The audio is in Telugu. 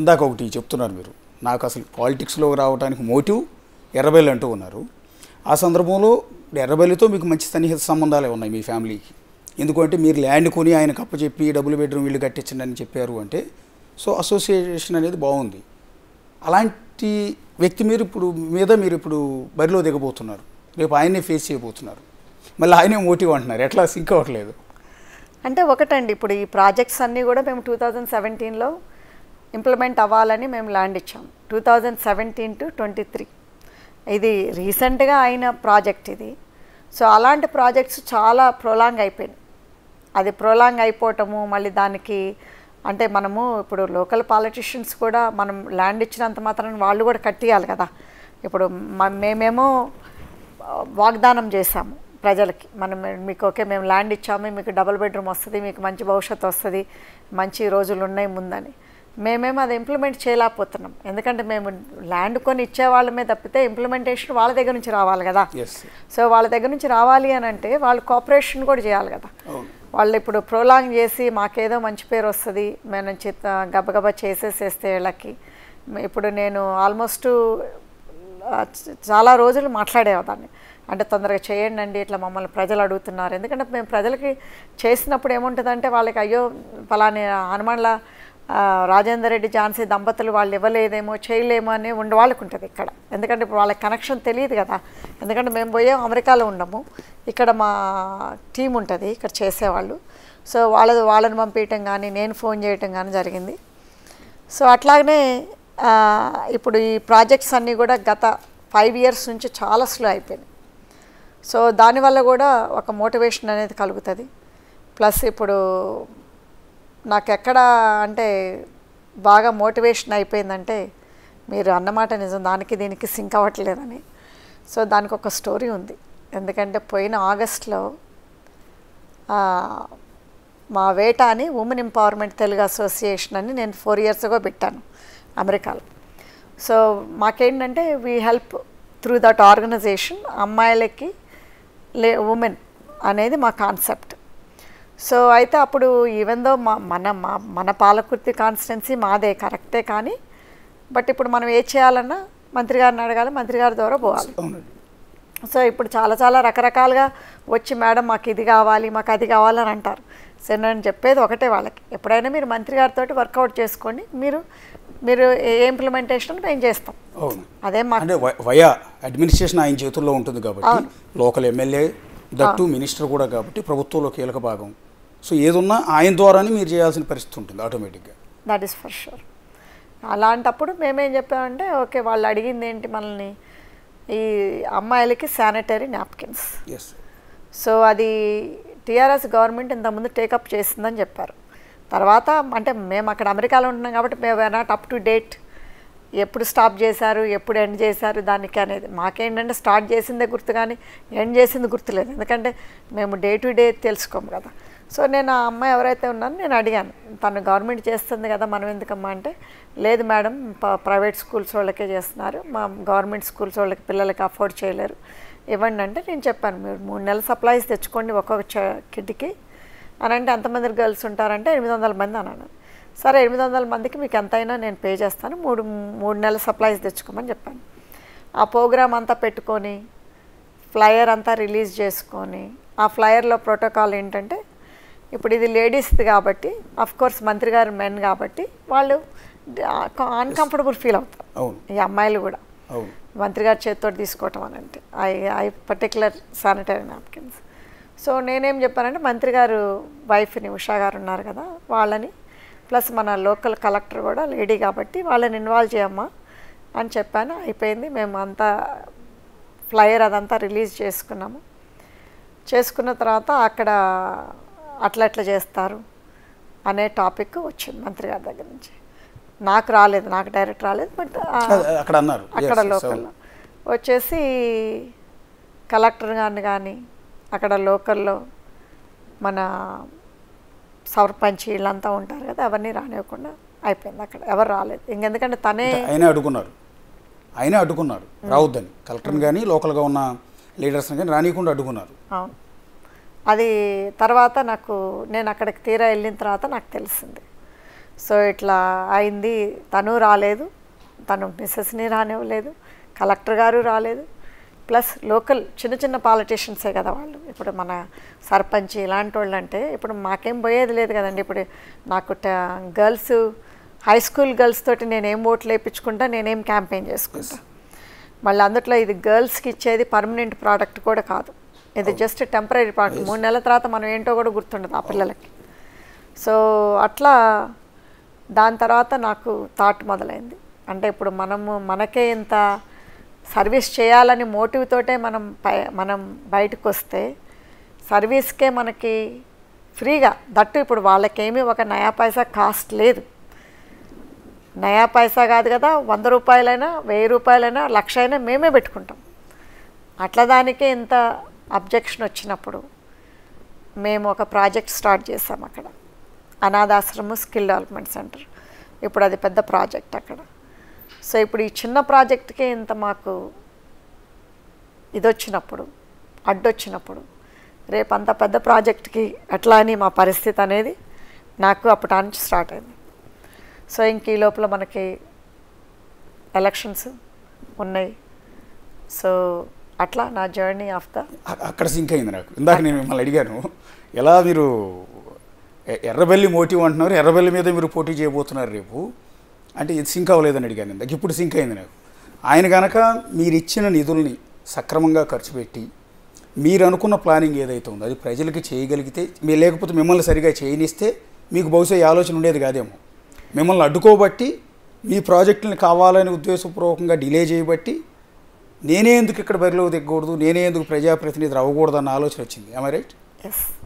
ఇందాక ఒకటి చెప్తున్నారు మీరు నాకు అసలు పాలిటిక్స్లో రావడానికి మోటివ్ ఎర్రబెల్లి అంటూ ఉన్నారు ఆ సందర్భంలో ఎర్రబెల్లితో మీకు మంచి సన్నిహిత సంబంధాలే ఉన్నాయి మీ ఫ్యామిలీకి ఎందుకంటే మీరు ల్యాండ్ కొని ఆయనకు అప్పచెప్పి డబుల్ బెడ్రూమ్ ఇల్లు కట్టించండి అని చెప్పారు అంటే సో అసోసియేషన్ అనేది బాగుంది అలాంటి వ్యక్తి మీరు ఇప్పుడు మీద మీరు ఇప్పుడు బరిలో దిగబోతున్నారు రేపు ఆయనే ఫేస్ చేయబోతున్నారు మళ్ళీ ఆయనే మోటివ్ అంటున్నారు ఎట్లా సింక్ అవ్వట్లేదు అంటే ఒకటండి ఇప్పుడు ఈ ప్రాజెక్ట్స్ అన్నీ కూడా మేము టూ థౌజండ్ సెవెంటీన్లో ఇంప్లిమెంట్ అవ్వాలని మేము ల్యాండ్ ఇచ్చాం two thousand seventeen to twenty three ఇది రీసెంట్గా అయిన ప్రాజెక్ట్ ఇది సో అలాంటి ప్రాజెక్ట్స్ చాలా ప్రొలాంగ్ అయిపోయింది అది ప్రొలాంగ్ అయిపోవటము మళ్ళీ దానికి అంటే మనము ఇప్పుడు లోకల్ పాలిటిషియన్స్ కూడా మనం ల్యాండ్ ఇచ్చినంత మాత్రం వాళ్ళు కూడా కట్టియాలి కదా ఇప్పుడు మేమేమో వాగ్దానం చేశాము ప్రజలకి మనం మీకు ఓకే మేము ల్యాండ్ ఇచ్చాము మీకు డబుల్ బెడ్రూమ్ వస్తుంది మీకు మంచి భవిష్యత్తు వస్తుంది మంచి రోజులు ఉన్నాయి ముందని మేమేం అది ఇంప్లిమెంట్ చేయలేకపోతున్నాం ఎందుకంటే మేము ల్యాండ్ కొని ఇచ్చే వాళ్ళమే తప్పితే ఇంప్లిమెంటేషన్ వాళ్ళ దగ్గర నుంచి రావాలి కదా సో వాళ్ళ దగ్గర నుంచి రావాలి అని అంటే వాళ్ళు కోఆపరేషన్ కూడా చేయాలి కదా వాళ్ళు ఇప్పుడు ప్రోలాంగ్ చేసి మాకేదో మంచి పేరు వస్తుంది మేము చిత్త గబగబా చేసేసేస్తే వీళ్ళకి ఇప్పుడు నేను ఆల్మోస్ట్ చాలా రోజులు దాన్ని అంటే తొందరగా చేయండి అండి ఇట్లా మమ్మల్ని ప్రజలు అడుగుతున్నారు ఎందుకంటే మేము ప్రజలకి చేసినప్పుడు ఏముంటుందంటే వాళ్ళకి అయ్యో ఫలాని హనుమాన్లా రాజేందర్ రెడ్డి ఝాన్సీ దంపతులు వాళ్ళు ఇవ్వలేదేమో చేయలేమో అని ఉండే వాళ్ళకు ఉంటుంది ఇక్కడ ఎందుకంటే ఇప్పుడు వాళ్ళకి కనెక్షన్ తెలియదు కదా ఎందుకంటే మేము పోయే అమెరికాలో ఉండము ఇక్కడ మా టీం ఉంటుంది ఇక్కడ చేసేవాళ్ళు సో వాళ్ళది వాళ్ళని పంపించటం కానీ నేను ఫోన్ చేయటం కానీ జరిగింది సో అట్లాగనే ఇప్పుడు ఈ ప్రాజెక్ట్స్ అన్నీ కూడా గత ఫైవ్ ఇయర్స్ నుంచి చాలా స్లో అయిపోయింది సో దానివల్ల కూడా ఒక మోటివేషన్ అనేది కలుగుతుంది ప్లస్ ఇప్పుడు నాకెక్కడ అంటే బాగా మోటివేషన్ అయిపోయిందంటే మీరు అన్నమాట నిజం దానికి దీనికి సింక్ అవ్వట్లేదని సో దానికి ఒక స్టోరీ ఉంది ఎందుకంటే పోయిన ఆగస్ట్లో మా వేట అని ఉమెన్ ఎంపవర్మెంట్ తెలుగు అసోసియేషన్ అని నేను ఫోర్ ఇయర్స్గా పెట్టాను అమెరికాలో సో మాకేంటంటే we help through that organization అమ్మాయిలకి లే ఉమెన్ అనేది మా కాన్సెప్ట్ సో అయితే అప్పుడు ఈవెన్ దో మన మా మన పాలకుర్తి కాన్స్టెన్సీ మాదే కరెక్టే కానీ బట్ ఇప్పుడు మనం ఏ చేయాలన్నా మంత్రి గారిని అడగాలి మంత్రి గారి ద్వారా పోవాలి సో ఇప్పుడు చాలా చాలా రకరకాలుగా వచ్చి మేడం మాకు ఇది కావాలి మాకు అది కావాలని అంటారు సో నేను చెప్పేది ఒకటే వాళ్ళకి ఎప్పుడైనా మీరు మంత్రి గారితో వర్కౌట్ చేసుకోండి మీరు మీరు ఏ ఇంప్లిమెంటేషన్ మేము చేస్తాం అదే మా అంటే వయా అడ్మినిస్ట్రేషన్ ఆయన చేతుల్లో ఉంటుంది కాబట్టి లోకల్ ఎమ్మెల్యే దట్టు మినిస్టర్ కూడా కాబట్టి ప్రభుత్వంలో కీలక భాగం సో ఏదున్నా ఆయన ద్వారానే మీరు చేయాల్సిన పరిస్థితి ఉంటుంది ఆటోమేటిక్గా దట్ ఈస్ ఫర్ షూర్ అలాంటప్పుడు మేమేం చెప్పామంటే ఓకే వాళ్ళు అడిగింది ఏంటి మనల్ని ఈ అమ్మాయిలకి శానిటరీ నాప్కిన్స్ సో అది టీఆర్ఎస్ గవర్నమెంట్ ఇంతకుముందు టేకప్ చేసిందని చెప్పారు తర్వాత అంటే మేము అక్కడ అమెరికాలో ఉంటున్నాం కాబట్టి మేము నాట్ అప్ టు డేట్ ఎప్పుడు స్టాప్ చేశారు ఎప్పుడు ఎండ్ చేశారు దానికి అనేది మాకేంటంటే స్టార్ట్ చేసిందే గుర్తు కానీ ఎండ్ చేసింది గుర్తులేదు ఎందుకంటే మేము డే టు డే తెలుసుకోము కదా సో నేను ఆ అమ్మాయి ఎవరైతే ఉన్నానో నేను అడిగాను తను గవర్నమెంట్ చేస్తుంది కదా మనం ఎందుకమ్మా అంటే లేదు మేడం ప్రైవేట్ స్కూల్స్ వాళ్ళకే చేస్తున్నారు మా గవర్నమెంట్ స్కూల్స్ వాళ్ళకి పిల్లలకి అఫోర్డ్ చేయలేరు ఇవ్వండి అంటే నేను చెప్పాను మీరు మూడు నెలల సప్లైస్ తెచ్చుకోండి ఒక్కొక్క కిడ్కి అని అంటే ఎంతమంది గర్ల్స్ ఉంటారంటే ఎనిమిది వందల మంది అన్నాను సరే ఎనిమిది వందల మందికి మీకు ఎంతైనా నేను పే చేస్తాను మూడు మూడు నెలల సప్లైస్ తెచ్చుకోమని చెప్పాను ఆ ప్రోగ్రామ్ అంతా పెట్టుకొని ఫ్లయర్ అంతా రిలీజ్ చేసుకొని ఆ ఫ్లయర్లో ప్రోటోకాల్ ఏంటంటే ఇప్పుడు ఇది లేడీస్ కాబట్టి అఫ్ కోర్స్ మంత్రి గారు మెన్ కాబట్టి వాళ్ళు అన్కంఫర్టబుల్ ఫీల్ అవుతారు ఈ అమ్మాయిలు కూడా మంత్రి గారి చేతితో తీసుకోవటం అని అంటే I I particular sanitary napkins so నేనేం చెప్పానంటే మంత్రి గారు వైఫ్ని ఉషా గారు ఉన్నారు కదా వాళ్ళని ప్లస్ మన లోకల్ కలెక్టర్ కూడా లేడీ కాబట్టి వాళ్ళని ఇన్వాల్వ్ చేయమ్మా అని చెప్పాను అయిపోయింది మేము అంతా ఫ్లయర్ అదంతా రిలీజ్ చేసుకున్నాము చేసుకున్న తర్వాత అక్కడ అట్లా అట్లా చేస్తారు అనే టాపిక్ వచ్చింది మంత్రి గారి దగ్గర నుంచి నాకు రాలేదు నాకు డైరెక్ట్ రాలేదు బట్ అక్కడ అన్నారు అక్కడ లోకల్లో వచ్చేసి కలెక్టర్ గారిని కానీ అక్కడ లోకల్లో మన సర్పంచ్ వీళ్ళంతా ఉంటారు కదా అవన్నీ రానివ్వకుండా అయిపోయింది అక్కడ ఎవరు రాలేదు ఇంకెందుకంటే తనే ఆయనే అడుగున్నారు ఆయనే అడ్డుకున్నారు రావద్దని కలెక్టర్ని కానీ లోకల్గా ఉన్న లీడర్స్ని కానీ రానియకుండా అడ్డుకున్నారు అవును అది తర్వాత నాకు నేను అక్కడికి తీరా వెళ్ళిన తర్వాత నాకు తెలిసింది సో ఇట్లా అయింది తను రాలేదు తను మిస్సెస్ని రానివ్వలేదు కలెక్టర్ గారు రాలేదు ప్లస్ లోకల్ చిన్న చిన్న పాలిటీషియన్సే కదా వాళ్ళు ఇప్పుడు మన సర్పంచ్ ఇలాంటి వాళ్ళు అంటే ఇప్పుడు మాకేం పోయేది లేదు కదండి ఇప్పుడు నాకు గర్ల్స్ హై స్కూల్ గర్ల్స్ తోటి నేనేం ఓట్లు వేయించుకుంటా నేనేం క్యాంపెయిన్ చేసుకుంటా మళ్ళీ అందుట్లో ఇది గర్ల్స్కి ఇచ్చేది పర్మనెంట్ ప్రోడక్ట్ కూడా కాదు ఇది జస్ట్ టెంపరీ పార్ట్ మూడు నెలల తర్వాత మనం ఏంటో కూడా గుర్తుండదు ఆ పిల్లలకి సో అట్లా దాని తర్వాత నాకు థాట్ మొదలైంది అంటే ఇప్పుడు మనము మనకే ఇంత సర్వీస్ చేయాలని మోటివ్ తోటే మనం మనం బయటకు వస్తే సర్వీస్కే మనకి ఫ్రీగా దట్టు ఇప్పుడు వాళ్ళకేమీ ఒక నయా పైసా కాస్ట్ లేదు నయా పైసా కాదు కదా వంద రూపాయలైనా వెయ్యి రూపాయలైనా లక్ష అయినా మేమే పెట్టుకుంటాం అట్లా దానికే ఇంత అబ్జెక్షన్ వచ్చినప్పుడు మేము ఒక ప్రాజెక్ట్ స్టార్ట్ చేసాం అక్కడ అనాథాశ్రమం స్కిల్ డెవలప్మెంట్ సెంటర్ ఇప్పుడు అది పెద్ద ప్రాజెక్ట్ అక్కడ సో ఇప్పుడు ఈ చిన్న ప్రాజెక్ట్కే ఇంత మాకు ఇదొచ్చినప్పుడు అడ్డొచ్చినప్పుడు రేపు అంత పెద్ద ప్రాజెక్ట్కి ఎట్లా అని మా పరిస్థితి అనేది నాకు అప్పటి నుంచి స్టార్ట్ అయింది సో ఇంక ఈ లోపల మనకి ఎలక్షన్స్ ఉన్నాయి సో అట్లా నా జర్నీ ఆఫ్ ద అక్కడ సింక్ అయింది నాకు ఇందాక నేను మిమ్మల్ని అడిగాను ఎలా మీరు ఎర్రబెల్లి మోటివ్ అంటున్నారు ఎర్రబెల్లి మీద మీరు పోటీ చేయబోతున్నారు రేపు అంటే ఇది సింక్ అవ్వలేదని అడిగాను ఇందాక ఇప్పుడు సింక్ అయింది నాకు ఆయన కనుక మీరు ఇచ్చిన నిధుల్ని సక్రమంగా ఖర్చు పెట్టి మీరు అనుకున్న ప్లానింగ్ ఏదైతే ఉందో అది ప్రజలకి చేయగలిగితే మీరు లేకపోతే మిమ్మల్ని సరిగా చేయనిస్తే మీకు బహుశా ఈ ఆలోచన ఉండేది కాదేమో మిమ్మల్ని అడ్డుకోబట్టి మీ ప్రాజెక్టుని కావాలని ఉద్దేశపూర్వకంగా డిలే చేయబట్టి నేనే ఎందుకు ఇక్కడ బరిలో దిగకూడదు నేనే ఎందుకు ప్రజాప్రతినిధి అవ్వకూడదు అన్న ఆలోచన వచ్చింది ఐ రైట్